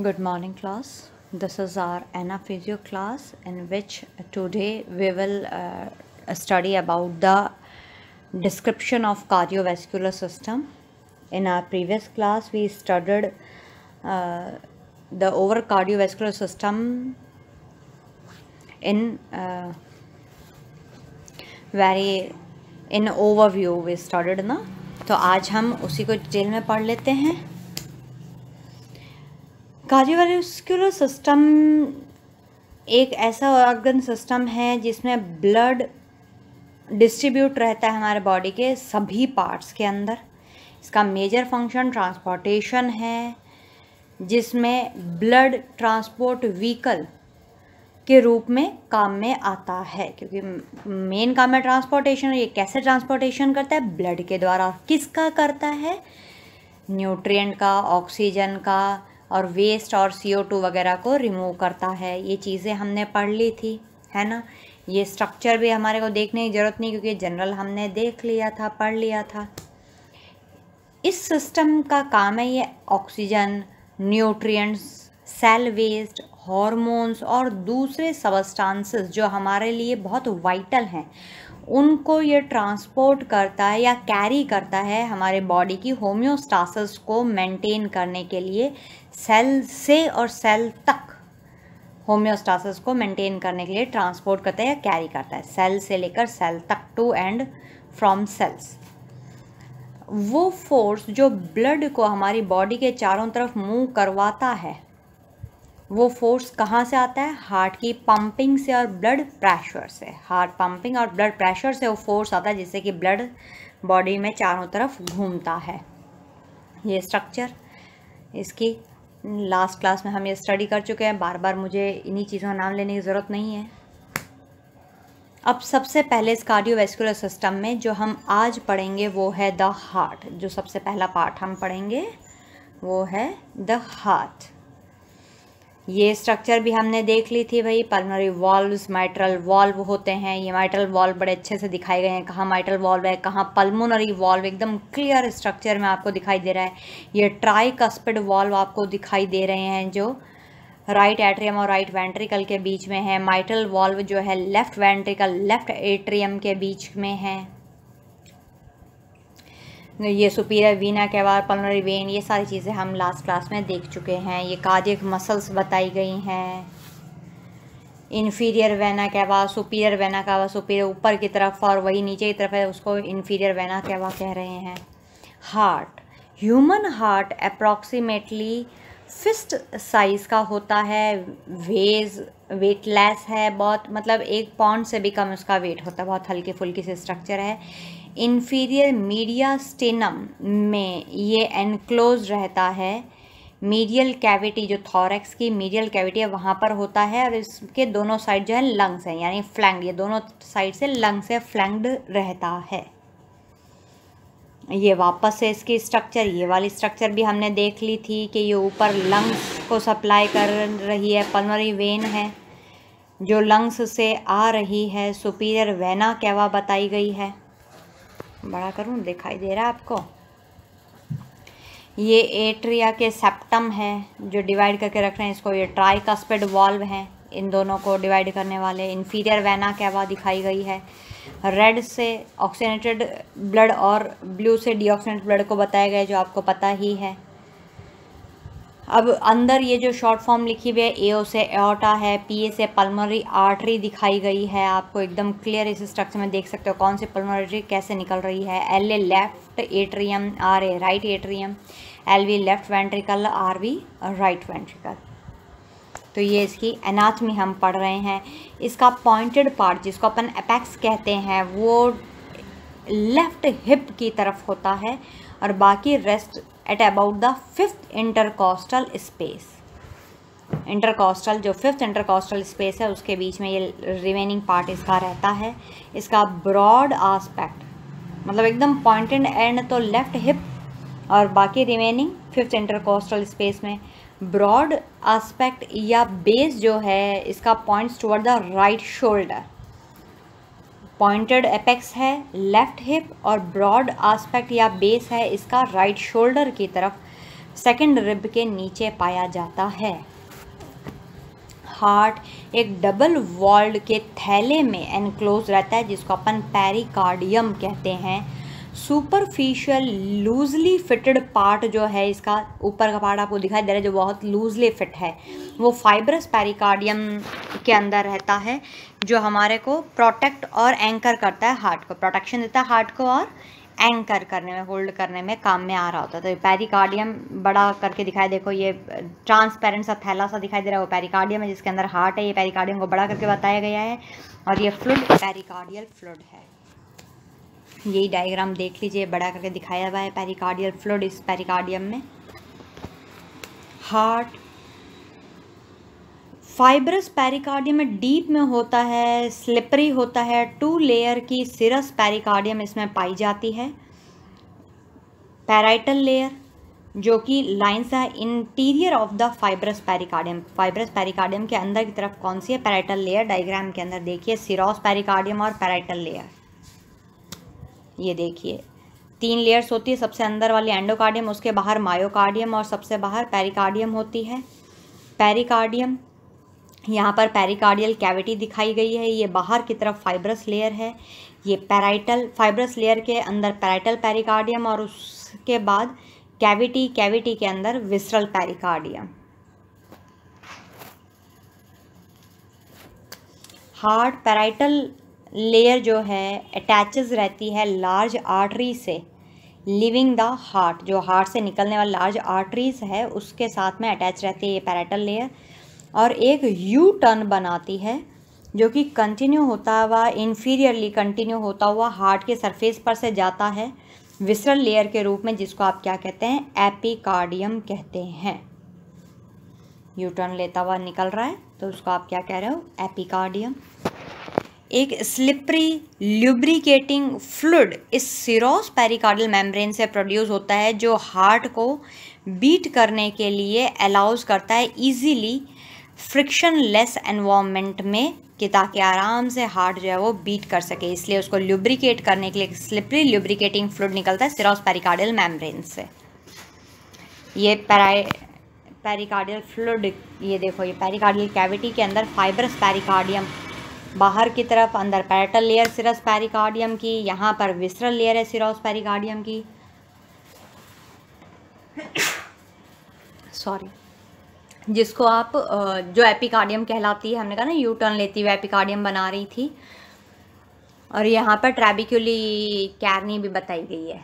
good morning class this is our anaphysio class in which today we will uh, study about the description of cardiovascular system in our previous class we studied uh, the over cardiovascular system in uh, very in overview we studied ना तो आज हम उसी को detail में पढ़ लेते हैं कार्डियोवास्कुलर सिस्टम एक ऐसा ऑर्गन सिस्टम है जिसमें ब्लड डिस्ट्रीब्यूट रहता है हमारे बॉडी के सभी पार्ट्स के अंदर इसका मेजर फंक्शन ट्रांसपोर्टेशन है जिसमें ब्लड ट्रांसपोर्ट व्हीकल के रूप में काम में आता है क्योंकि मेन काम है ट्रांसपोर्टेशन ये कैसे ट्रांसपोर्टेशन करता है ब्लड के द्वारा किसका करता है न्यूट्रिएंट का ऑक्सीजन का और वेस्ट और सी वगैरह को रिमूव करता है ये चीज़ें हमने पढ़ ली थी है ना ये स्ट्रक्चर भी हमारे को देखने की ज़रूरत नहीं क्योंकि जनरल हमने देख लिया था पढ़ लिया था इस सिस्टम का काम है ये oxygen nutrients cell waste hormones और दूसरे सबस्टांसेस जो हमारे लिए बहुत वाइटल हैं उनको ये ट्रांसपोर्ट करता है या कैरी करता है हमारे बॉडी की होम्योस्टासिस को मेंटेन करने के लिए सेल से और सेल तक होम्योस्टासिस को मेंटेन करने के लिए ट्रांसपोर्ट करता है या कैरी करता है सेल से लेकर सेल तक टू एंड फ्रॉम सेल्स वो फोर्स जो ब्लड को हमारी बॉडी के चारों तरफ मूव करवाता है वो फोर्स कहाँ से आता है हार्ट की पंपिंग से और ब्लड प्रेशर से हार्ट पंपिंग और ब्लड प्रेशर से वो फोर्स आता है जिससे कि ब्लड बॉडी में चारों तरफ घूमता है ये स्ट्रक्चर इसकी लास्ट क्लास में हम ये स्टडी कर चुके हैं बार बार मुझे इन्हीं चीज़ों का नाम लेने की ज़रूरत नहीं है अब सबसे पहले इस कार्डियोवेस्कुलर सिस्टम में जो हम आज पढ़ेंगे वो है द हार्ट जो सबसे पहला पार्ट हम पढ़ेंगे वो है द हार्ट ये स्ट्रक्चर भी हमने देख ली थी भाई पल्मोनरी वॉल्व्स माइट्रल वॉल्व होते हैं ये माइट्रल वॉल्व बड़े अच्छे से दिखाए गए हैं कहाँ माइट्रल वॉल्व है कहाँ पल्मोनरी वॉल्व एकदम क्लियर स्ट्रक्चर में आपको दिखाई दे रहा है ये ट्राई कस्पिड वॉल्व आपको दिखाई दे रहे हैं जो राइट एट्रियम और राइट वेंट्रिकल के बीच में है माइट्रल वॉल्व जो है लेफ्ट वेंट्रिकल लेफ्ट एट्रियम के बीच में है ये superior vena cava pulmonary vein ये सारी चीज़ें हम लास्ट क्लास में देख चुके हैं ये कार्डियक मसल्स बताई गई हैं inferior vena cava superior vena cava superior ऊपर की तरफ और वही नीचे की तरफ है उसको इन्फीरियर वेना कहवा कह रहे हैं heart human heart approximately fist size का होता है वेज वेटलेस है बहुत मतलब एक पाउंड से भी कम उसका वेट होता है बहुत हल्की फुल्की से स्ट्रक्चर है इन्फीरियर मीडिया स्टेनम में ये एनक्लोज रहता है मीडियल कैविटी जो थॉरेक्स की मीडियल कैविटी है वहाँ पर होता है और इसके दोनों साइड जो है लंग्स हैं यानी फ्लैंग ये दोनों साइड से लंग्स है फ्लैंग्ड रहता है ये वापस से इसकी स्ट्रक्चर ये वाली स्ट्रक्चर भी हमने देख ली थी कि ये ऊपर लंग्स को सप्लाई कर रही है पलमरी वेन है जो लंग्स से आ रही है सुपीरियर वेना कैवा बताई गई है बड़ा करूँ दिखाई दे रहा है आपको ये एट्रिया के सेप्टम है जो डिवाइड करके रख रहे हैं इसको ये ट्राई कस्पेड वॉल्व हैं इन दोनों को डिवाइड करने वाले इन्फीरियर वेना कैवा दिखाई गई है रेड से ऑक्सीनेटेड ब्लड और ब्लू से डीऑक्सीनेटेड ब्लड को बताया गया जो आपको पता ही है अब अंदर ये जो शॉर्ट फॉर्म लिखी हुई है ए से एटा है पी ए से पलमरी आर्टरी दिखाई गई है आपको एकदम क्लियर इस स्ट्रक्चर में देख सकते हो कौन सी पल्मोनरी कैसे निकल रही है L A left atrium R A right atrium L V left ventricle R V right ventricle तो ये इसकी एनाथमी हम पढ़ रहे हैं इसका पॉइंटेड पार्ट जिसको अपन अपेक्स कहते हैं वो लेफ्ट हिप की तरफ होता है और बाकी rest at about the fifth intercostal space intercostal जो फिफ्थ इंटरकॉस्टल स्पेस है उसके बीच में ये रिमेनिंग पार्ट इसका रहता है इसका ब्रॉड आस्पेक्ट मतलब एकदम पॉइंटेड एंड तो लेफ्ट हिप और बाकी रिमेनिंग फिफ्थ इंटरकोस्टल स्पेस में ब्रॉड आस्पेक्ट या बेस जो है इसका points toward the right shoulder pointed apex है लेफ़्ट हिप और ब्रॉड आस्पेक्ट या बेस है इसका राइट right शोल्डर की तरफ सेकंड रिब के नीचे पाया जाता है हार्ट एक डबल वॉल्ड के थैले में एनक्लोज रहता है जिसको अपन पेरिकार्डियम कहते हैं सुपरफिशियल लूजली फिटेड पार्ट जो है इसका ऊपर का पार्ट आपको दिखाई दे रहा है जो बहुत लूजली फिट है वो फाइब्रस पेरिकार्डियम के अंदर रहता है जो हमारे को प्रोटेक्ट और एंकर करता है हार्ट को प्रोटेक्शन देता है हार्ट को और एंकर करने में होल्ड करने में काम में आ रहा होता है तो पेरिकार्डियम बड़ा करके दिखाई देखो ये ट्रांसपेरेंट सा थैला सा दिखाई दे रहा है वो पेरिकार्डियम है जिसके अंदर हार्ट है ये पेरिकार्डियम को बड़ा करके बताया गया है और ये फ्लूड पेरिकार्डियल फ्लूड है यही डायग्राम देख लीजिए बड़ा करके दिखाया हुआ है पेरिकार्डियल फ्लूड इस पेरिकार्डियम में हार्ट फाइब्रस पेरिकार्डियम में डीप में होता है स्लिपरी होता है टू लेयर की सिरस पेरिकार्डियम इसमें पाई जाती है पैराइटल लेयर जो कि लाइन्स है interior of the fibrous pericardium fibrous pericardium के अंदर की तरफ कौन सी है पैराइटल लेयर डायग्राम के अंदर देखिए सिरोस पेरिकार्डियम और पैराइटल लेयर ये देखिए तीन लेयर्स होती है सबसे अंदर वाली एंडोकार्डियम उसके बाहर मायोकार्डियम और सबसे बाहर पेरिकार्डियम होती है पेरिकार्डियम यहाँ पर पेरिकार्डियल कैविटी दिखाई गई है ये बाहर की तरफ फाइब्रस लेयर है ये पैराइटल फाइब्रस लेयर के अंदर पैराइटल पेरिकार्डियम और उसके बाद कैविटी कैविटी के अंदर visceral pericardium heart parietal layer जो है अटैचेस रहती है लार्ज आर्टरी से लिविंग द हार्ट जो हार्ट से निकलने वाला लार्ज आर्टरीज है उसके साथ में अटैच रहती है ये पैराटल लेयर और एक यू टर्न बनाती है जो कि कंटिन्यू होता हुआ इन्फीरियरली कंटिन्यू होता हुआ हार्ट के सरफेस पर से जाता है विसरल लेयर के रूप में जिसको आप क्या कहते हैं एपिकार्डियम कहते हैं यू टर्न लेता हुआ निकल रहा है तो उसको आप क्या कह रहे हो एपिकार्डियम एक स्लिपरी ल्यूब्रिकेटिंग फ्लूड इस सिरोस पेरिकार्डल मेम्ब्रेन से प्रोड्यूस होता है जो हार्ट को बीट करने के लिए अलाउज करता है इजीली फ्रिक्शन लेस एनवामेंट में कि ताकि आराम से हार्ट जो है वो बीट कर सके इसलिए उसको ल्यूब्रिकेट करने के लिए स्लिपरी ल्यूब्रिकेटिंग फ्लूड निकलता है सिरोस पेरिकार्डियल मेम्ब्रेन से ये पेरा पेरिकार्डियल फ्लूड ये देखो ये पेरिकार्डियल कैविटी के अंदर फाइबरस पेरिकार्डियम बाहर की तरफ अंदर पैटल लेयर सिरस पेरिकार्डियम की यहाँ पर विसरल लेयर है सिरोस पेरिकार्डियम की सॉरी जिसको आप जो एपिकार्डियम कहलाती है हमने कहा ना यू टर्न लेती हुई एपिकार्डियम बना रही थी और यहाँ पर ट्रैबिक्यूली कैरनी भी बताई गई है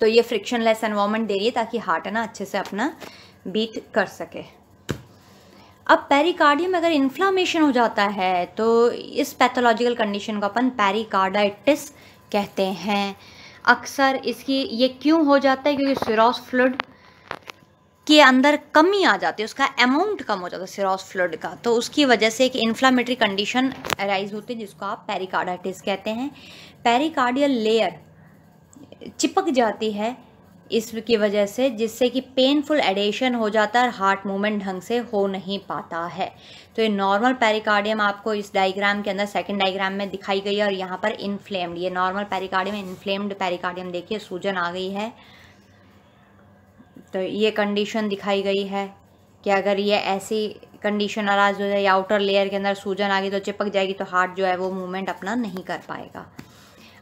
तो ये फ्रिक्शन लेस एनवामेंट दे रही है ताकि हार्ट है ना अच्छे से अपना बीट कर सके अब पेरिकार्डियम में अगर इन्फ्लामेशन हो जाता है तो इस पैथोलॉजिकल कंडीशन को अपन पेरिकार्डाइटिस कहते हैं अक्सर इसकी ये क्यों हो जाता है क्योंकि सिरोस फ्लूड के अंदर कमी आ जाती है उसका अमाउंट कम हो जाता है सिरोस फ्लूड का तो उसकी वजह से एक इन्फ्लामेटरी कंडीशन अराइज होती है जिसको आप पेरिकार्डाइटिस कहते हैं पेरिकार्डियल लेयर चिपक जाती है इसकी वजह से जिससे कि पेनफुल एडेशन हो जाता है और हार्ट मूवमेंट ढंग से हो नहीं पाता है तो ये नॉर्मल पेरिकार्डियम आपको इस डायग्राम के अंदर सेकंड डायग्राम में दिखाई गई है और यहाँ पर इन्फ्लेम्ड ये नॉर्मल पेरिकार्डियम इन्फ्लेम्ड पेरिकार्डियम देखिए सूजन आ गई है तो ये कंडीशन दिखाई गई है कि अगर ये ऐसी कंडीशन अराज हो जाए या आउटर लेयर के अंदर सूजन आ गई तो चिपक जाएगी तो हार्ट जो है वो मूवमेंट अपना नहीं कर पाएगा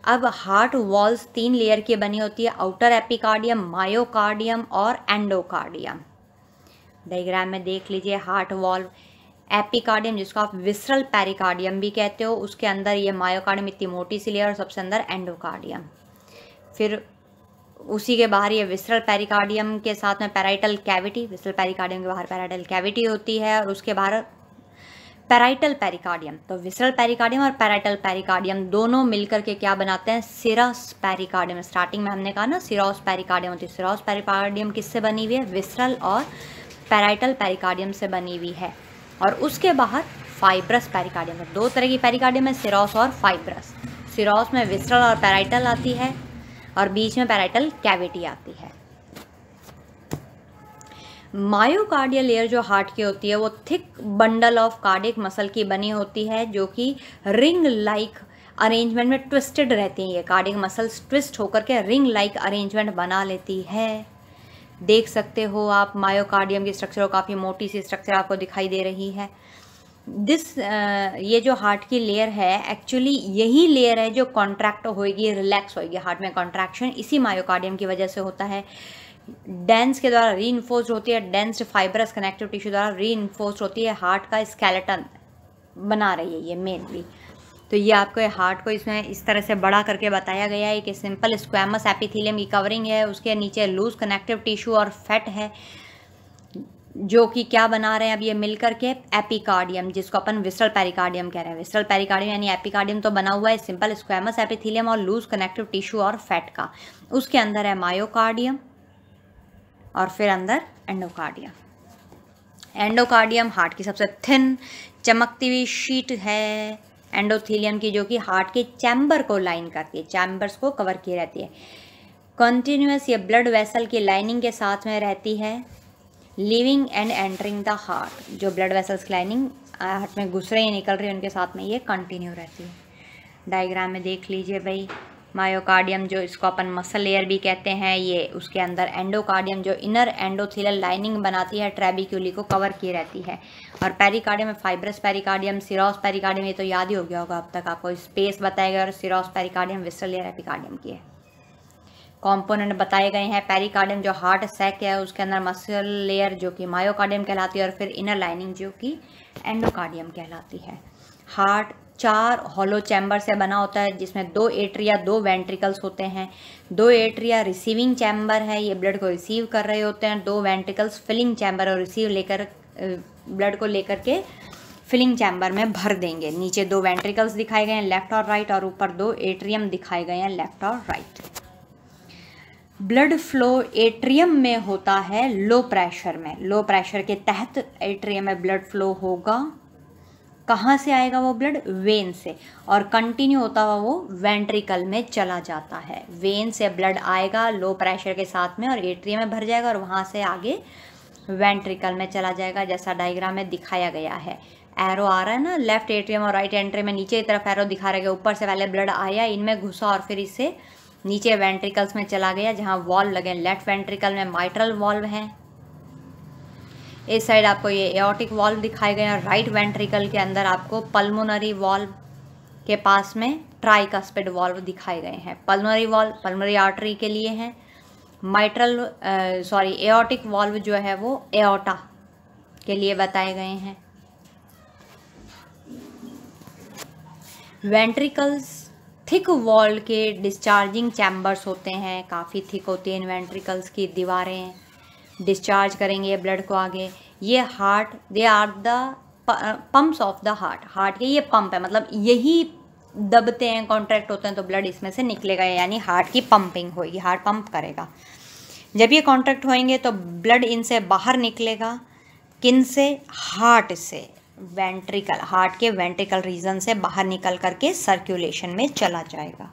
अब हार्ट वॉल्स तीन लेयर की बनी होती है आउटर एपिकार्डियम मायोकार्डियम और एंडोकार्डियम डायग्राम में देख लीजिए हार्ट वॉल्व एपिकार्डियम जिसको आप विसरल पेरिकार्डियम भी कहते हो उसके अंदर ये मायोकार्डियम इतनी मोटी सी लेयर और सबसे अंदर एंडोकार्डियम फिर उसी के बाहर ये विसरल पेरिकार्डियम के साथ में पैराइटल कैविटी विसरल पेरिकार्डियम के बाहर पैराइटल कैविटी होती है और उसके बाहर पैराइटल पेरिकार्डियम तो विसरल पेरिकार्डियम और पैराइटल पेरिकार्डियम दोनों मिलकर के क्या बनाते हैं सिरस पेरिकार्डियम स्टार्टिंग में हमने कहा ना सिरोस पेरिकार्डियम होती है सिरोस पेरिकार्डियम किससे बनी हुई है विसरल और पैराइटल पेरिकार्डियम से बनी हुई है और उसके बाहर फाइब्रस पेरिकार्डियम तो दो तरह की पेरिकार्डियम है सिरोस और फाइब्रस सिरोस में विसरल और पैराइटल आती है और बीच में पैराइटल कैविटी आती है मायोकार्डियल लेयर जो हार्ट की होती है वो thick bundle of cardiac muscle की बनी होती है जो कि रिंग लाइक अरेंजमेंट में ट्विस्टेड रहती है ये कार्डिक मसल्स ट्विस्ट होकर के रिंग लाइक अरेंजमेंट बना लेती है देख सकते हो आप मायोकार्डियम की स्ट्रक्चर काफ़ी मोटी सी स्ट्रक्चर आपको दिखाई दे रही है दिस ये जो हार्ट की लेयर है एक्चुअली यही लेयर है जो कॉन्ट्रैक्ट होएगी रिलैक्स होएगी हार्ट में कॉन्ट्रैक्शन इसी मायोकार्डियम की वजह से होता है डेंस के द्वारा री होती है डेंस फाइबरस कनेक्टिव टिश्यू द्वारा री होती है हार्ट का स्केलेटन बना रही है ये मेनली तो ये आपको हार्ट को इसमें इस तरह से बड़ा करके बताया गया है कि सिंपल स्क्वेमस एपिथीलियम की कवरिंग है उसके नीचे लूज कनेक्टिव टिश्यू और फैट है जो कि क्या बना रहे हैं अब ये मिलकर के एपिकार्डियम जिसको अपन विस्टल पेरिकार्डियम कह रहे हैं विस्टल पेरिकार्डियम यानी एपिकार्डियम तो बना हुआ है सिंपल स्क्वेमस एपिथीलियम और लूज कनेक्टिव टिश्यू और फैट का उसके अंदर है मायोकार्डियम और फिर अंदर एंडोकार्डियम एंडोकार्डियम हार्ट की सबसे थिन चमकती हुई शीट है एंडोथीलियम की जो कि हार्ट के चैम्बर को लाइन करती है चैम्बर्स को कवर की रहती है कंटिन्यूस ये ब्लड वेसल की लाइनिंग के साथ में रहती है leaving and entering the heart जो ब्लड वेसल्स की लाइनिंग हार्ट में घुस रही निकल रही है उनके साथ में ये कंटिन्यू रहती है डायग्राम में देख लीजिए भाई मायोकार्डियम जो इसको अपन मसल लेयर भी कहते हैं ये उसके अंदर एंडोकार्डियम जो इनर एंडोथिलियल लाइनिंग बनाती है ट्रेबिक्यूली को कवर की रहती है और पेरिकार्डियम में फाइब्रस पेरिकार्डियम सिरोस पेरिकार्डियम ये तो याद ही हो गया होगा अब तक आपको स्पेस बताया गया और serous pericardium visceral layer epicardium की है कॉम्पोनेंट बताए गए हैं पेरिकार्डियम जो हार्ट सैक है उसके अंदर मसल लेयर जो कि मायोकार्डियम कहलाती है और फिर इनर लाइनिंग जो कि एंडोकार्डियम कहलाती है हार्ट चार हॉलो चैम्बर से बना होता है जिसमें दो एट्रिया दो वेंट्रिकल्स होते हैं दो एट्रिया रिसीविंग चैम्बर है ये ब्लड को रिसीव कर रहे होते हैं दो वेंट्रिकल्स फिलिंग चैम्बर और रिसीव लेकर ब्लड को लेकर के फिलिंग चैम्बर में भर देंगे नीचे दो वेंट्रिकल्स दिखाए गए हैं लेफ्ट और राइट और ऊपर दो एट्रियम दिखाए गए हैं लेफ्ट और राइट ब्लड फ्लो एट्रियम में होता है लो प्रेशर में लो प्रेशर के तहत एट्रियम में ब्लड फ्लो होगा कहाँ से आएगा वो ब्लड वेन से और कंटिन्यू होता हुआ वो वेंट्रिकल में चला जाता है वेन से ब्लड आएगा लो प्रेशर के साथ में और एट्रिया में भर जाएगा और वहाँ से आगे वेंट्रिकल में चला जाएगा जैसा डायग्राम में दिखाया गया है एरो आ रहा है ना लेफ्ट एट्रियम और राइट एंट्री में नीचे की तरफ एरो दिखा रहा है ऊपर से पहले ब्लड आया इनमें घुसा और फिर इसे नीचे वेंट्रिकल्स में चला गया जहाँ वॉल्व लगे लेफ्ट वेंट्रिकल में माइट्रल वॉल्व हैं इस साइड आपको ये एओटिक वॉल्व दिखाए गए हैं राइट वेंट्रिकल के अंदर आपको पल्मोनरी वॉल्व के पास में ट्राई ट्राइकस्पेड वॉल्व दिखाए गए हैं पल्मोनरी वॉल्व पल्मोनरी आर्टरी के लिए हैं माइट्रल सॉरी एओटिक वॉल्व जो है वो एओटा के लिए बताए गए हैं वेंट्रिकल्स थिक वॉल के डिस्चार्जिंग चैम्बर्स होते हैं काफ़ी थिक होती है इन वेंट्रिकल्स की दीवारें डिस्चार्ज करेंगे ब्लड को आगे ये heart they are the pumps of the heart heart के ये पंप है मतलब यही दबते हैं कॉन्ट्रैक्ट होते हैं तो ब्लड इसमें से निकलेगा यानी हार्ट की पंपिंग होगी हार्ट पंप करेगा जब ये कॉन्ट्रैक्ट होएंगे तो ब्लड इनसे बाहर निकलेगा किन से हार्ट से वेंट्रिकल हार्ट के वेंट्रिकल रीजन से बाहर निकल करके सर्कुलेशन में चला जाएगा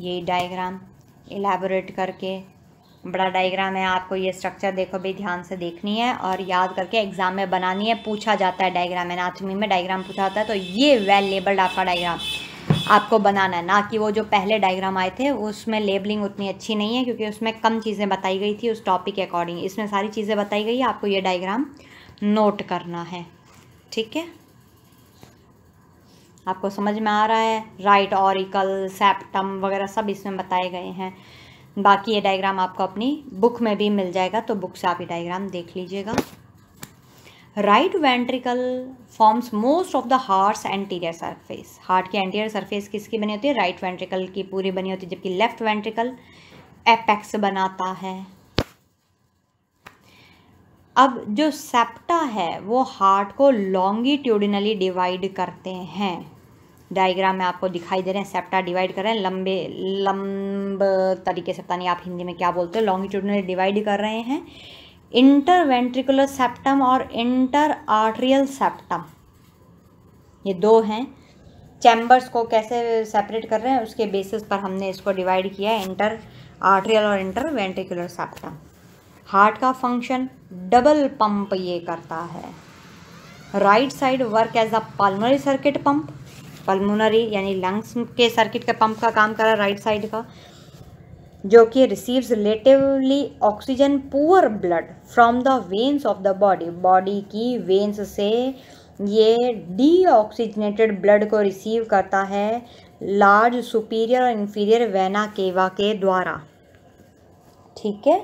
ये डायग्राम एलेबोरेट करके बड़ा डायग्राम है आपको ये स्ट्रक्चर देखो भी ध्यान से देखनी है और याद करके एग्जाम में बनानी है पूछा जाता है डायग्राम एनाथमी में डायग्राम पूछा जाता है तो ये वेल लेबल्ड आपका डायग्राम आपको बनाना है ना कि वो जो पहले डायग्राम आए थे उसमें लेबलिंग उतनी अच्छी नहीं है क्योंकि उसमें कम चीज़ें बताई गई थी उस टॉपिक के अकॉर्डिंग इसमें सारी चीज़ें बताई गई है आपको ये डायग्राम नोट करना है ठीक है आपको समझ में आ रहा है राइट ऑरिकल सेप्टम वगैरह सब इसमें बताए गए हैं बाकी ये डायग्राम आपको अपनी बुक में भी मिल जाएगा तो बुक से आप ये डायग्राम देख लीजिएगा right ventricle forms most of the heart's anterior surface heart की एंटीरियर सरफेस किसकी बनी होती है राइट वेंट्रिकल की पूरी बनी होती है जबकि लेफ्ट वेंट्रिकल एपेक्स बनाता है अब जो सेप्टा है वो हार्ट को लॉन्गिट्यूडिनली डिवाइड करते हैं डायग्राम में आपको दिखाई दे रहे हैं सेप्टा डिवाइड कर रहे हैं लंबे लंब तरीके से पता नहीं आप हिंदी में क्या बोलते हो लॉन्गिट्यूडनली डिवाइड कर रहे हैं इंटर वेंट्रिकुलर सेप्टम और इंटर आर्ट्रियल सेप्टम ये दो हैं चैम्बर्स को कैसे सेपरेट कर रहे हैं उसके बेसिस पर हमने इसको डिवाइड किया है इंटर आर्ट्रियल और इंटर वेंट्रिकुलर सेप्टम हार्ट का फंक्शन डबल पंप ये करता है right side work as a pulmonary circuit pump pulmonary यानी लंग्स के सर्किट का पंप का काम करा राइट साइड का जो कि receives relatively oxygen poor blood from the veins of the body body की वेन्स से ये डीऑक्सीजनेटेड ब्लड को रिसीव करता है लार्ज सुपीरियर और इन्फीरियर वेना केवा के द्वारा ठीक है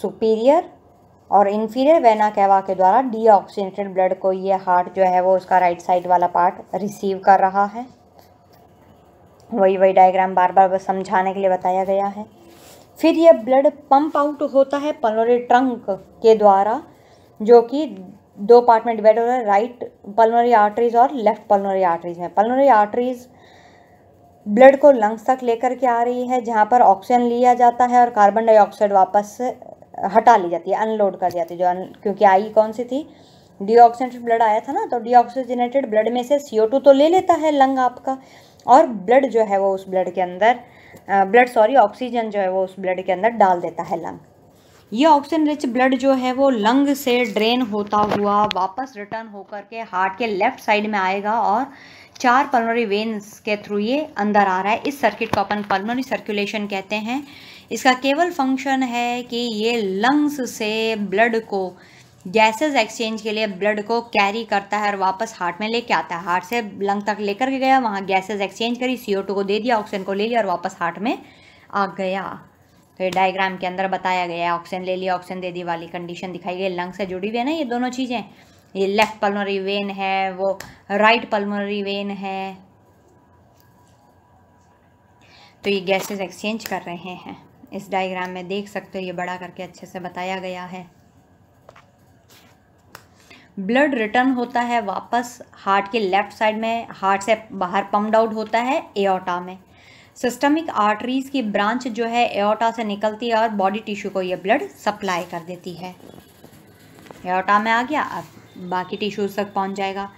सुपीरियर और इन्फीरियर वेना कैवा के द्वारा डीऑक्सीनेटेड ब्लड को ये हार्ट जो है वो उसका राइट साइड वाला पार्ट रिसीव कर रहा है वही वही डायग्राम बार बार समझाने के लिए बताया गया है फिर यह ब्लड पंप आउट होता है पलोरी ट्रंक के द्वारा जो कि दो पार्ट में डिवाइड हो रहा है राइट पलोनरी आर्टरीज और लेफ्ट पलोनरी आर्टरीज में पलोनरी आर्टरीज ब्लड को लंग्स तक लेकर के आ रही है जहाँ पर ऑक्सीजन लिया जाता है और कार्बन डाइऑक्साइड वापस हटा ली जाती है अनलोड कर जाती है जो अन क्योंकि आई कौन सी थी डीऑक्सीजनेटेड ब्लड आया था ना तो डीऑक्सीजनेटेड ब्लड में से सी तो ले लेता है लंग आपका और ब्लड जो है वो उस ब्लड के अंदर ब्लड सॉरी ऑक्सीजन जो है वो उस ब्लड के अंदर डाल देता है लंग ये ऑक्सीजन रिच ब्लड जो है वो लंग से ड्रेन होता हुआ वापस रिटर्न होकर के हार्ट के लेफ्ट साइड में आएगा और चार पल्मोनरी वेन्स के थ्रू ये अंदर आ रहा है इस सर्किट को अपन पल्मोनरी सर्कुलेशन कहते हैं इसका केवल फंक्शन है कि ये लंग्स से ब्लड को गैसेस एक्सचेंज के लिए ब्लड को कैरी करता है और वापस हार्ट में लेके आता है हार्ट से लंग तक लेकर के गया वहाँ गैसेस एक्सचेंज करी सी को दे दिया ऑक्सीजन को ले लिया और वापस हार्ट में आ गया तो ये डायग्राम के अंदर बताया गया है ऑक्सीजन ले लिया ऑक्सीजन दे दी वाली कंडीशन दिखाई गई लंग से जुड़ी हुई है ना ये दोनों चीज़ें ये लेफ्ट पल्मोनरी वेन है वो राइट पल्मोनरी वेन है तो ये गैसेस एक्सचेंज कर रहे हैं इस डायग्राम में देख सकते हो ये बड़ा करके अच्छे से बताया गया है ब्लड रिटर्न होता है वापस हार्ट के लेफ्ट साइड में हार्ट से बाहर पम्पड आउट होता है एओटा में सिस्टमिक आर्टरीज की ब्रांच जो है एओटा से निकलती है और बॉडी टिश्यू को ये ब्लड सप्लाई कर देती है एओटा में आ गया अब बाकी टिश्यूज़ तक पहुंच जाएगा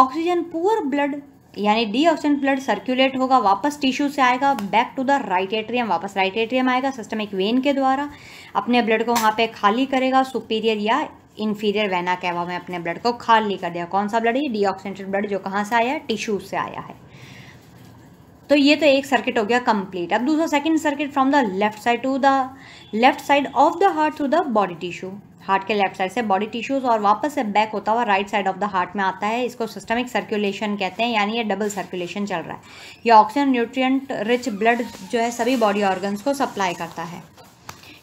ऑक्सीजन पुअर ब्लड यानी डी ऑप्शन ब्लड सर्कुलेट होगा वापस टिश्यू से आएगा back to the right atrium वापस राइट एट्रियम आएगा सिस्टम एक वेन के द्वारा अपने ब्लड को वहाँ पे खाली करेगा सुपीरियर या इन्फीरियर वेना कैवा में अपने ब्लड को खाली कर दिया कौन सा ब्लड है डी ऑक्सीनेटेड ब्लड जो कहाँ से आया टिश्यू से आया है तो ये तो एक सर्किट हो गया कंप्लीट अब दूसरा second circuit from the left side to the left side of the heart through the body tissue heart के लेफ्ट साइड से बॉडी टिश्यूज़ और वापस से बैक होता हुआ right side of the heart में आता है इसको सिस्टमिक सर्कुलेशन कहते हैं यानी ये डबल सर्कुलेशन चल रहा है ये ऑक्सीजन न्यूट्रिएंट रिच ब्लड जो है सभी बॉडी ऑर्गन्स को सप्लाई करता है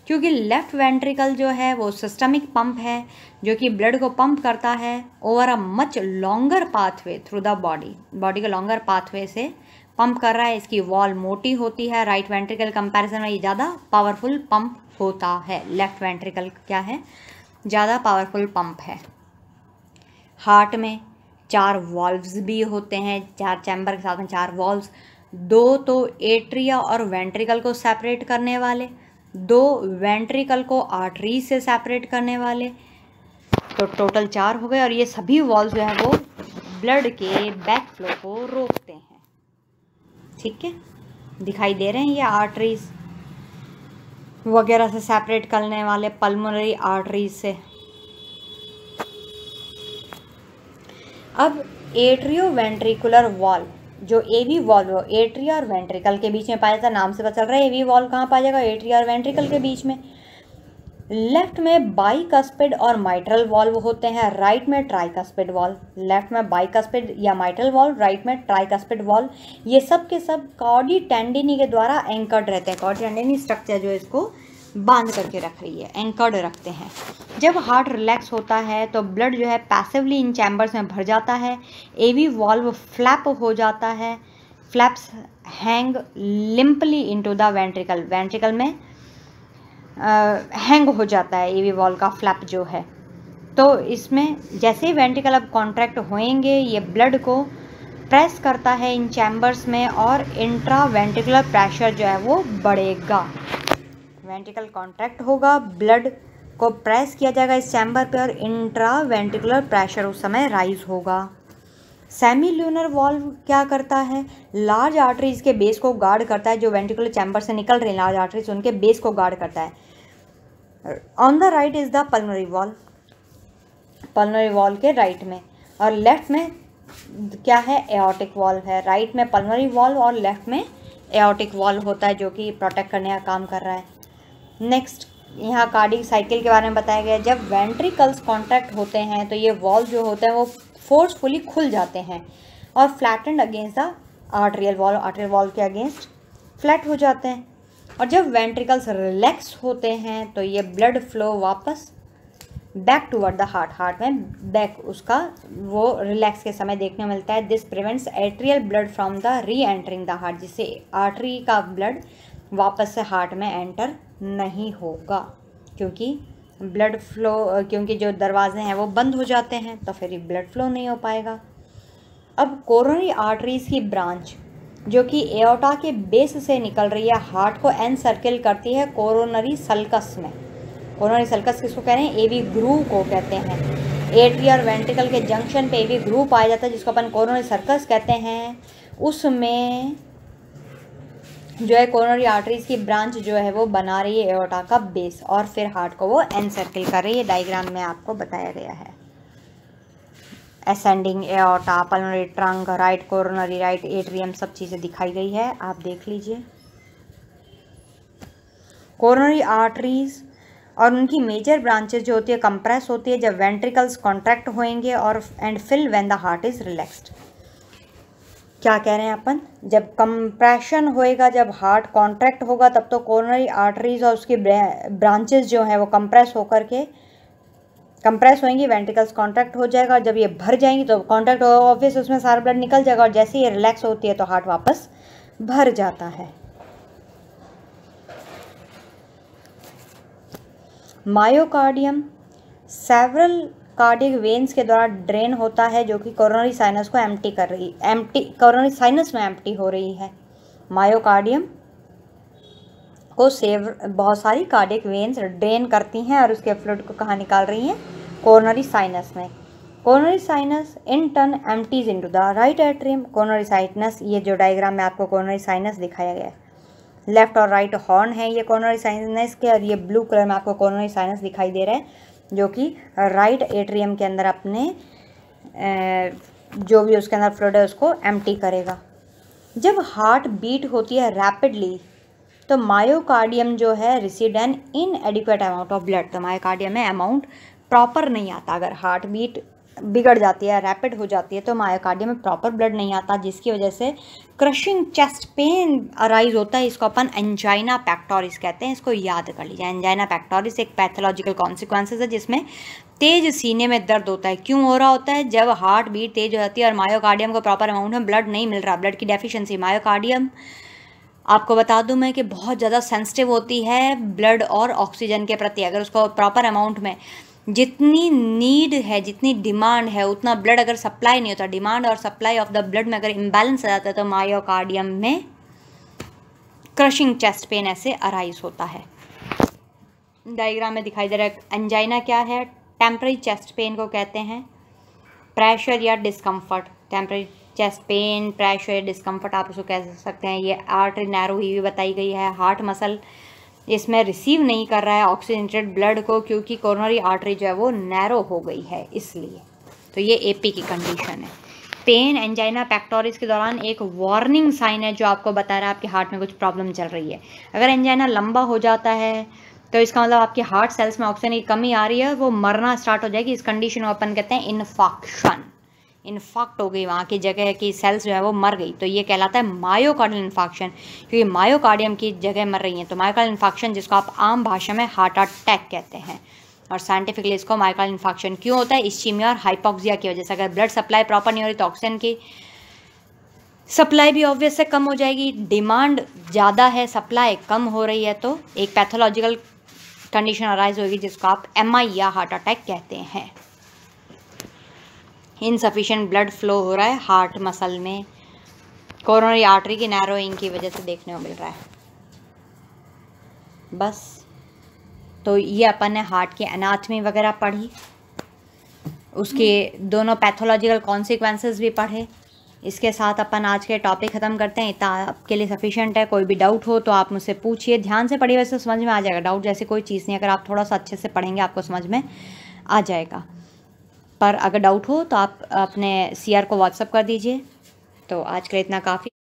क्योंकि लेफ़्ट वेंट्रिकल जो है वो सिस्टमिक पंप है जो कि ब्लड को पंप करता है over a much longer pathway through the body body के लॉन्गर पाथवे से पंप कर रहा है इसकी वॉल मोटी होती है राइट वेंट्रिकल कंपैरिजन में ये ज़्यादा पावरफुल पंप होता है लेफ्ट वेंट्रिकल क्या है ज़्यादा पावरफुल पंप है हार्ट में चार वॉल्व्स भी होते हैं चार चैम्बर के साथ में चार वॉल्व्स दो तो एट्रिया और वेंट्रिकल को सेपरेट करने वाले दो वेंट्रिकल को आर्टरी से सेपरेट करने वाले तो टोटल चार हो गए और ये सभी वॉल्व जो है वो ब्लड के बैक फ्लो को रोकते हैं ठीक है दिखाई दे रहे हैं ये आर्टरीज वगैरह से सेपरेट करने वाले पल्मोनरी आर्टरीज से अब एट्रियो वेंट्रिकुलर वॉल जो एवी वॉल्व एट्रिया और वेंट्रिकल के बीच में पाया जाता है नाम से पता चल रहा है एवी वॉल्व कहाँ पाया जाएगा एट्रिया और वेंट्रिकल के बीच में लेफ्ट में बाइकस्पिड और माइट्रल वॉल्व होते हैं राइट में ट्राइकस्पिड वॉल्व लेफ्ट में बाइकस्पिड या माइट्रल वॉल्व राइट में ट्राइकस्पिड वॉल्व ये सब के सब कॉडी टेंडिनी के द्वारा एंकर्ड रहते हैं कॉडी टेंडिनी स्ट्रक्चर जो इसको बांध करके रख रही है एंकर्ड रखते हैं जब हार्ट रिलैक्स होता है तो ब्लड जो है पैसिवली इन चैम्बर्स में भर जाता है एवी वॉल्व फ्लैप हो जाता है flaps hang limply into the ventricle ventricle में हैंग हो जाता है ए वी वॉल का फ्लैप जो है तो इसमें जैसे ही वेंटिकल अब कॉन्ट्रैक्ट होएंगे ये ब्लड को प्रेस करता है इन चैम्बर्स में और इंट्रा वेंटिकुलर प्रेशर जो है वो बढ़ेगा वेंटिकल कॉन्ट्रैक्ट होगा ब्लड को प्रेस किया जाएगा इस चैम्बर पे और इंट्रा वेंटिकुलर प्रेशर उस समय राइज होगा सेमी ल्यूनर वॉल्व क्या करता है लार्ज आर्टरीज के बेस को गार्ड करता है जो वेंटिकुलर चैम्बर से निकल रहे लार्ज आर्टरीज उनके बेस को गार्ड करता है on the right is the pulmonary valve pulmonary valve के राइट right में और लेफ्ट में क्या है एओटिक वॉल्व है राइट right में पलनरी वॉल्व और लेफ्ट में एओटिक वॉल्व होता है जो कि प्रोटेक्ट करने का काम कर रहा है नेक्स्ट यहाँ कार्डिक साइकिल के बारे में बताया गया जब वेंट्रिकल्स कॉन्टैक्ट होते हैं तो ये वॉल्व जो होते हैं वो फोर्सफुली खुल जाते हैं और flattened against the arterial wall arterial wall के अगेंस्ट फ्लैट हो जाते हैं और जब वेंट्रिकल्स रिलैक्स होते हैं तो ये ब्लड फ्लो वापस back toward the heart heart में बैक उसका वो रिलैक्स के समय देखने मिलता है this prevents arterial blood from the reentering the heart जिससे आर्टरी का ब्लड वापस से हार्ट में एंटर नहीं होगा क्योंकि ब्लड फ्लो क्योंकि जो दरवाजे हैं वो बंद हो जाते हैं तो फिर ब्लड फ्लो नहीं हो पाएगा अब कोरोनरी आर्टरीज़ की ब्रांच जो कि एओटा के बेस से निकल रही है हार्ट को एन सर्किल करती है कोरोनरी सल्कस में कोरोनरी सल्कस किसको कह रहे हैं एवी ग्रू को कहते हैं एट्री और वेंट्रिकल के जंक्शन पे एवी ग्रू पाया जाता है जिसको अपन कोरोनरी सर्कस कहते हैं उसमें जो है कोरोनरी आर्टरीज की ब्रांच जो है वो बना रही है एओटा का बेस और फिर हार्ट को वो एन सर्किल कर रही है डायग्राम में आपको बताया गया है ascending aorta pulmonary trunk right coronary right atrium सब चीज़ें दिखाई गई है आप देख लीजिए कोरोनरी आर्टरीज और उनकी मेजर ब्रांचेज जो होती है कंप्रेस होती है जब वेंट्रिकल्स कॉन्ट्रैक्ट होएंगे और and fill when the heart is relaxed क्या कह रहे हैं अपन जब कंप्रेशन होएगा जब हार्ट कॉन्ट्रैक्ट होगा तब तो कोरोनरी आर्टरीज और उसकी ब्रांचेस जो हैं वो कंप्रेस होकर के कंप्रेस होएंगी वेंटिकल्स कॉन्ट्रैक्ट हो जाएगा और जब ये भर जाएंगी तो कॉन्ट्रैक्ट होगा ऑब्वियस उसमें सारा ब्लड निकल जाएगा और जैसे ये रिलैक्स होती है तो हार्ट वापस भर जाता है मायोकार्डियम सेवरल कार्डिक वेन्स के द्वारा ड्रेन होता है जो कि कोरोनरी साइनस को एम्प्टी कर रही एम्प्टी कोरोनरी साइनस में एम्प्टी हो रही है मायोकार्डियम को सेव बहुत सारी कार्डिक वेन्स ड्रेन करती हैं और उसके फ्लूड को कहाँ निकाल रही हैं कोरोनरी साइनस में coronary sinus in turn empties into the right atrium coronary sinus ये जो डायग्राम में आपको कोरोनरी साइनस दिखाया गया है लेफ्ट और राइट हॉर्न है ये कोरोनरी साइनस के और ये ब्लू कलर में आपको कोरोनरी साइनस दिखाई दे रहा है जो कि राइट एट्रियम के अंदर अपने जो भी उसके अंदर फ्लड है उसको एम्प्टी करेगा जब हार्ट बीट होती है रैपिडली तो मायोकार्डियम जो है receives an inadequate amount of blood तो मायोकार्डियम में अमाउंट प्रॉपर नहीं आता अगर हार्ट बीट बिगड़ जाती है रैपिड हो जाती है तो मायोकार्डियम में प्रॉपर ब्लड नहीं आता जिसकी वजह से क्रशिंग चेस्ट पेन अराइज होता है इसको अपन एंजाइना पैक्टोरिस कहते हैं इसको याद कर लीजिए एंजाइना पैक्टोरिस एक पैथोलॉजिकल कॉन्सिक्वेंसेज है जिसमें तेज सीने में दर्द होता है क्यों हो रहा होता है जब हार्ट बीट तेज हो जाती है और मायोकार्डियम को प्रॉपर अमाउंट में ब्लड नहीं मिल रहा ब्लड की डेफिशिएंसी मायोकार्डियम आपको बता दूं मैं कि बहुत ज़्यादा सेंसिटिव होती है ब्लड और ऑक्सीजन के प्रति अगर उसको प्रॉपर अमाउंट में जितनी नीड है जितनी डिमांड है उतना ब्लड अगर सप्लाई नहीं होता डिमांड और सप्लाई ऑफ द ब्लड में अगर इम्बेलेंस आ जाता है तो मायोकार्डियम में क्रशिंग चेस्ट पेन ऐसे अराइज होता है डायग्राम में दिखाई दे रहा है एंजाइना क्या है टेम्प्रेरी चेस्ट पेन को कहते हैं प्रेशर या discomfort temporary chest pain pressure या डिस्कम्फर्ट आप उसको कह सकते हैं ये आर्टरी नैरो हुई भी बताई गई है हार्ट मसल इसमें रिसीव नहीं कर रहा है ऑक्सीजनेटेड ब्लड को क्योंकि कोरोनरी आर्टरी जो है वो नैरो हो गई है इसलिए तो ये एपी की कंडीशन है पेन एंजाइना पैक्टोरिस के दौरान एक वार्निंग साइन है जो आपको बता रहा है आपके हार्ट में कुछ प्रॉब्लम चल रही है अगर एंजाइना लंबा हो जाता है तो इसका मतलब आपके हार्ट सेल्स में ऑक्सीजन की कमी आ रही है वो मरना स्टार्ट हो जाएगी इस कंडीशन को अपन कहते हैं इनफॉक्शन इन्फाक्ट हो गई वहाँ की जगह की सेल्स जो है वो मर गई तो ये कहलाता है मायोकार्डियल इन्फाक्शन क्योंकि मायोकार्डियम की जगह मर रही हैं तो मायोकार्डल इन्फाक्शन जिसको आप आम भाषा में हार्ट अटैक कहते हैं और साइंटिफिकली इसको माइकल इन्फेक्शन क्यों होता है इश्चीमिया और हाइपोक्सिया की वजह से अगर ब्लड सप्लाई प्रॉपर नहीं हो रही तो ऑक्सीजन की सप्लाई भी ऑब्वियस से कम हो जाएगी डिमांड ज़्यादा है सप्लाई कम हो रही है तो एक पैथोलॉजिकल कंडीशन अराइज होगी जिसको आप एम या हार्ट अटैक कहते हैं इनसफिशेंट ब्लड फ्लो हो रहा है हार्ट मसल में कोरोनरी आर्टरी की नैरोइंग की वजह से देखने को मिल रहा है बस तो ये अपन ने हार्ट की अनाथमी वगैरह पढ़ी उसके दोनों पैथोलॉजिकल कॉन्सिक्वेंसेस भी पढ़े इसके साथ अपन आज के टॉपिक ख़त्म करते हैं इतना आपके लिए सफिशिएंट है कोई भी डाउट हो तो आप मुझसे पूछिए ध्यान से पढ़िए वैसे समझ में आ जाएगा डाउट जैसे कोई चीज़ नहीं अगर आप थोड़ा सा अच्छे से पढ़ेंगे आपको समझ में आ जाएगा पर अगर डाउट हो तो आप अपने सी आर को व्हाट्सअप कर दीजिए तो आज के लिए इतना काफ़ी